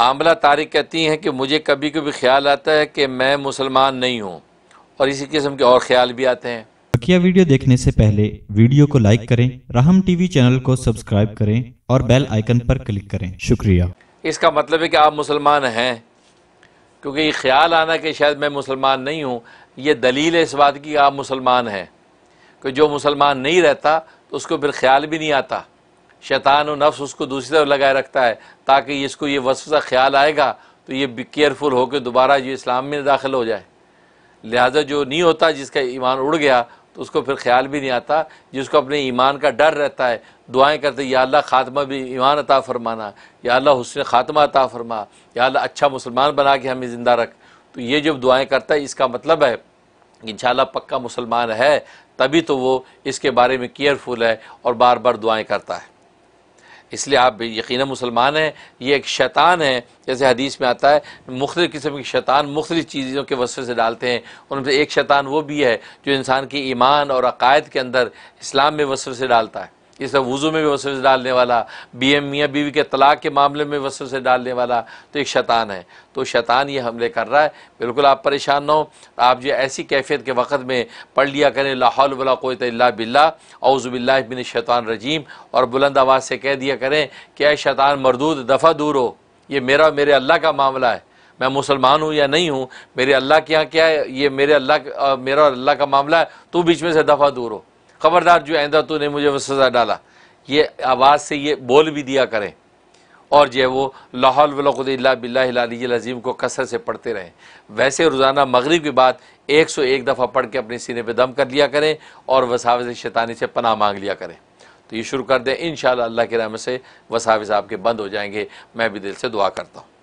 आमला तारिक कहती हैं कि मुझे कभी कभी ख्याल आता है कि मैं मुसलमान नहीं हूँ और इसी किस्म के और ख्याल भी आते हैं बकिया वीडियो देखने से पहले वीडियो को लाइक करें राहम टीवी चैनल को सब्सक्राइब करें और बेल आइकन पर क्लिक करें शुक्रिया इसका मतलब है कि आप मुसलमान हैं क्योंकि ये ख्याल आना कि शायद मैं मुसलमान नहीं हूँ ये दलील है इस बात की आप मुसलमान हैं कि जो मुसलमान नहीं रहता तो उसको फिर ख्याल भी नहीं आता शैतान और नफ्स उसको दूसरी तरफ लगाए रखता है ताकि इसको ये वसवसा ख्याल आएगा तो ये केयरफुल होकर दोबारा ये इस्लाम में दाखिल हो जाए लिहाजा जो नहीं होता जिसका ईमान उड़ गया तो उसको फिर ख्याल भी नहीं आता जिसको अपने ईमान का डर रहता है दुआएं करते या अल्लाह खात्मा भी ईमान अता फ़रमाना या अल्लाह हुसन खात्मा अता फ़रमा या अल्लाह अच्छा मुसलमान बना के हमें ज़िंदा रख तो ये जब दुआएं करता है इसका मतलब है इन पक्का मुसलमान है तभी तो वो इसके बारे में केयरफुल है और बार बार दुआएँ करता है इसलिए आप यकीन मुसलमान हैं ये एक शैतान है जैसे हदीस में आता है मुख्तलि किस्म के शैतान मुख्तलिफ़ चीज़ों के वसफ़े से डालते हैं उनमें से एक शैतान वो भी है जो इंसान के ईमान और अकायद के अंदर इस्लाम में वसफ़े से डालता है ये सब वज़ू में भी वसवसे डालने वाला बी एम मियाँ बीवी के तलाक के मामले में से डालने वाला तो एक शैतान है तो शैतान ये हमले कर रहा है बिल्कुल आप परेशान ना हो आप जो ऐसी कैफियत के वक़्त में पढ़ लिया करें लाहौल वला कोत बिल्ला औज़बिल्ला बिन शैतान रजीम और बुलंद आवाज़ से कह दिया करें कि अ शैतान मरदूद दफ़ा दूर हो ये मेरा मेरे अल्लाह का मामला है मैं मुसलमान हूँ या नहीं हूँ मेरे अल्लाह के यहाँ क्या है ये मेरे अल्लाह मेरा और अल्लाह का मामला है तू बीच में से दफ़ा दूर हो ख़बरदार जो आइंदा तूने ने मुझे वो सज़ा डाला ये आवाज़ से ये बोल भी दिया करें और जो है वो लाहौल वलखुदिल्ला बिल्लाजीम को कसर से पढ़ते रहें वैसे रोज़ाना मगरब के बाद एक सौ एक दफ़ा पढ़ के अपने सीने पर दम कर लिया करें और वसावज शैतानी से पनाह मांग लिया करें तो ये शुरू कर दें इन शाह के राम से वसाविज आपके बंद हो जाएंगे मैं भी दिल से दुआ करता हूँ